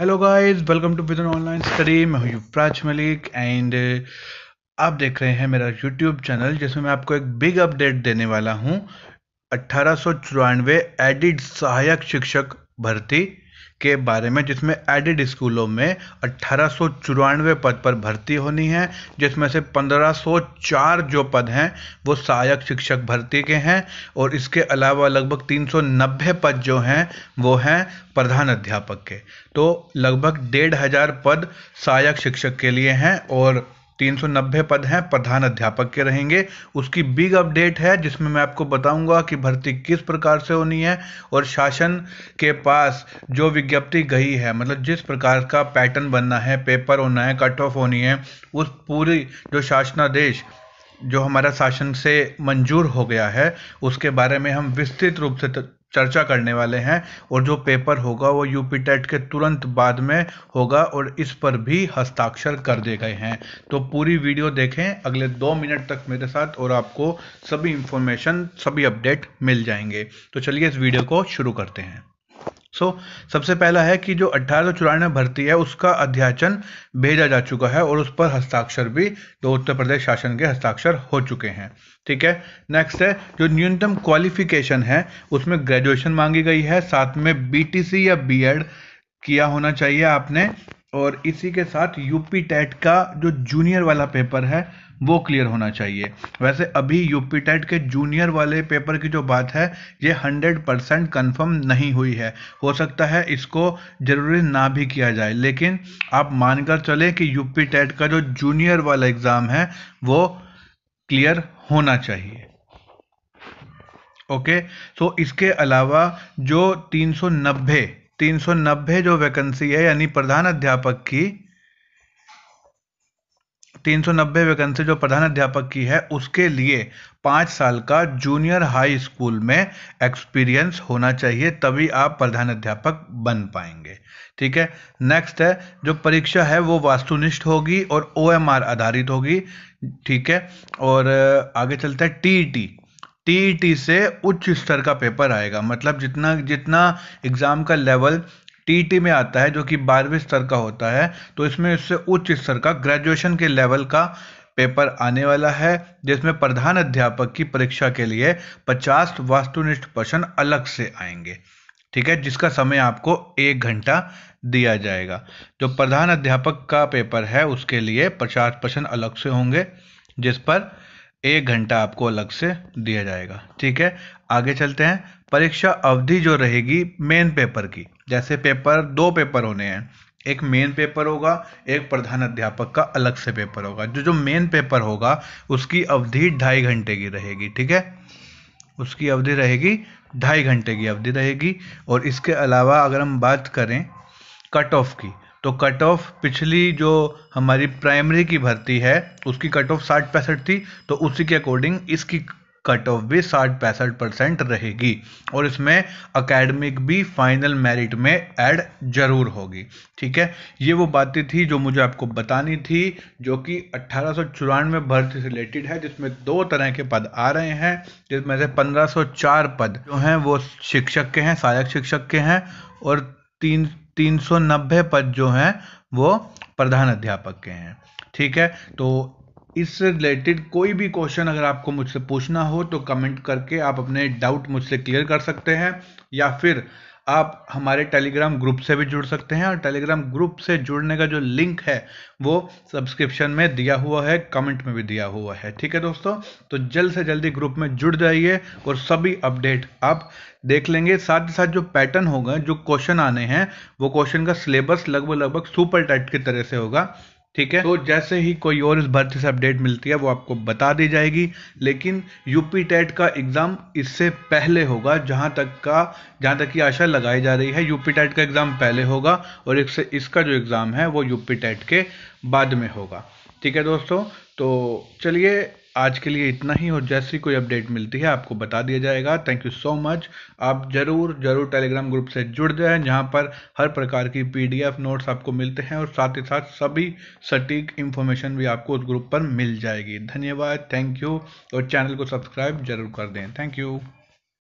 hello guys welcome to within online study मैं हूँ युवराज Malik and uh, आप देख रहे हैं मेरा यूट्यूब चैनल जिसमें मैं आपको एक बिग अपडेट देने वाला हूँ अट्ठारह एडिड सहायक शिक्षक भर्ती के बारे में जिसमें एडिड स्कूलों में अट्ठारह पद पर भर्ती होनी है जिसमें से 1504 जो पद हैं वो सहायक शिक्षक भर्ती के हैं और इसके अलावा लगभग 390 पद जो हैं वो हैं प्रधान अध्यापक के तो लगभग डेढ़ हज़ार पद सहायक शिक्षक के लिए हैं और 390 पद हैं प्रधान अध्यापक के रहेंगे उसकी बिग अपडेट है जिसमें मैं आपको बताऊंगा कि भर्ती किस प्रकार से होनी है और शासन के पास जो विज्ञप्ति गई है मतलब जिस प्रकार का पैटर्न बनना है पेपर होना है कट ऑफ होनी है उस पूरी जो शासनादेश जो हमारा शासन से मंजूर हो गया है उसके बारे में हम विस्तृत रूप से चर्चा करने वाले हैं और जो पेपर होगा वो यूपी टेट के तुरंत बाद में होगा और इस पर भी हस्ताक्षर कर दिए गए हैं तो पूरी वीडियो देखें अगले दो मिनट तक मेरे साथ और आपको सभी इंफॉर्मेशन सभी अपडेट मिल जाएंगे तो चलिए इस वीडियो को शुरू करते हैं सो so, सबसे पहला है कि जो अठारह सौ चौरानवे भर्ती है उसका अध्याचन भेजा जा चुका है और उस पर हस्ताक्षर भी जो उत्तर प्रदेश शासन के हस्ताक्षर हो चुके हैं ठीक है नेक्स्ट है जो न्यूनतम क्वालिफिकेशन है उसमें ग्रेजुएशन मांगी गई है साथ में बीटीसी या बीएड किया होना चाहिए आपने और इसी के साथ यूपी टेट का जो जूनियर वाला पेपर है वो क्लियर होना चाहिए वैसे अभी यूपी टेट के जूनियर वाले पेपर की जो बात है ये 100 परसेंट कन्फर्म नहीं हुई है हो सकता है इसको जरूरी ना भी किया जाए लेकिन आप मानकर चले कि यूपी टेट का जो जूनियर वाला एग्ज़ाम है वो क्लियर होना चाहिए ओके सो इसके अलावा जो तीन तीन नब्बे जो वैकेंसी है यानी प्रधान अध्यापक की तीन नब्बे वैकेंसी जो प्रधान अध्यापक की है उसके लिए पांच साल का जूनियर हाई स्कूल में एक्सपीरियंस होना चाहिए तभी आप प्रधान अध्यापक बन पाएंगे ठीक है नेक्स्ट है जो परीक्षा है वो वास्तुनिष्ठ होगी और ओ आधारित होगी ठीक है और आगे चलते हैं टी टीईटी e से उच्च स्तर का पेपर आएगा मतलब जितना जितना एग्ज़ाम का लेवल टीईटी e में आता है जो कि बारहवें स्तर का होता है तो इसमें इससे उच्च स्तर का ग्रेजुएशन के लेवल का पेपर आने वाला है जिसमें प्रधान अध्यापक की परीक्षा के लिए 50 वास्तुनिष्ठ प्रश्न अलग से आएंगे ठीक है जिसका समय आपको एक घंटा दिया जाएगा जो प्रधान अध्यापक का पेपर है उसके लिए पचास प्रश्न अलग से होंगे जिस पर एक घंटा आपको अलग से दिया जाएगा ठीक है आगे चलते हैं परीक्षा अवधि जो रहेगी मेन पेपर की जैसे पेपर दो पेपर होने हैं एक मेन पेपर होगा एक प्रधान अध्यापक का अलग से पेपर होगा जो जो मेन पेपर होगा उसकी अवधि ढाई घंटे की रहेगी ठीक है उसकी अवधि रहेगी ढाई घंटे की अवधि रहेगी और इसके अलावा अगर हम बात करें कट ऑफ की तो कट ऑफ पिछली जो हमारी प्राइमरी की भर्ती है उसकी कट ऑफ साठ पैंसठ थी तो उसी के अकॉर्डिंग इसकी कट ऑफ भी साठ पैंसठ परसेंट रहेगी और इसमें अकेडमिक भी फाइनल मेरिट में ऐड जरूर होगी ठीक है ये वो बातें थी जो मुझे आपको बतानी थी जो कि अट्ठारह सौ भर्ती से रिलेटेड है जिसमें दो तरह के पद आ रहे हैं जिसमें से 1504 पद जो हैं वो शिक्षक के हैं सहायक शिक्षक के हैं और तीन तीन सौ नब्बे पद जो हैं वो प्रधान अध्यापक के हैं ठीक है तो इससे रिलेटेड कोई भी क्वेश्चन अगर आपको मुझसे पूछना हो तो कमेंट करके आप अपने डाउट मुझसे क्लियर कर सकते हैं या फिर आप हमारे टेलीग्राम ग्रुप से भी जुड़ सकते हैं और टेलीग्राम ग्रुप से जुड़ने का जो लिंक है वो सब्सक्रिप्शन में दिया हुआ है कमेंट में भी दिया हुआ है ठीक है दोस्तों तो जल्द से जल्दी ग्रुप में जुड़ जाइए और सभी अपडेट आप देख लेंगे साथ ही साथ जो पैटर्न होगा जो क्वेश्चन आने हैं वो क्वेश्चन का सिलेबस लगभग लगभग सुपर टाइट की तरह से होगा ठीक है तो जैसे ही कोई और इस भर्ती से अपडेट मिलती है वो आपको बता दी जाएगी लेकिन यूपी टेट का एग्ज़ाम इससे पहले होगा जहां तक का जहां तक की आशा लगाई जा रही है यूपी टेट का एग्ज़ाम पहले होगा और इससे इसका जो एग्ज़ाम है वो यूपी टेट के बाद में होगा ठीक है दोस्तों तो चलिए आज के लिए इतना ही और जैसी कोई अपडेट मिलती है आपको बता दिया जाएगा थैंक यू सो मच आप जरूर जरूर टेलीग्राम ग्रुप से जुड़ जाएं जहां पर हर प्रकार की पीडीएफ नोट्स आपको मिलते हैं और साथ ही साथ सभी सटीक इन्फॉर्मेशन भी आपको उस ग्रुप पर मिल जाएगी धन्यवाद थैंक यू और चैनल को सब्सक्राइब जरूर कर दें थैंक यू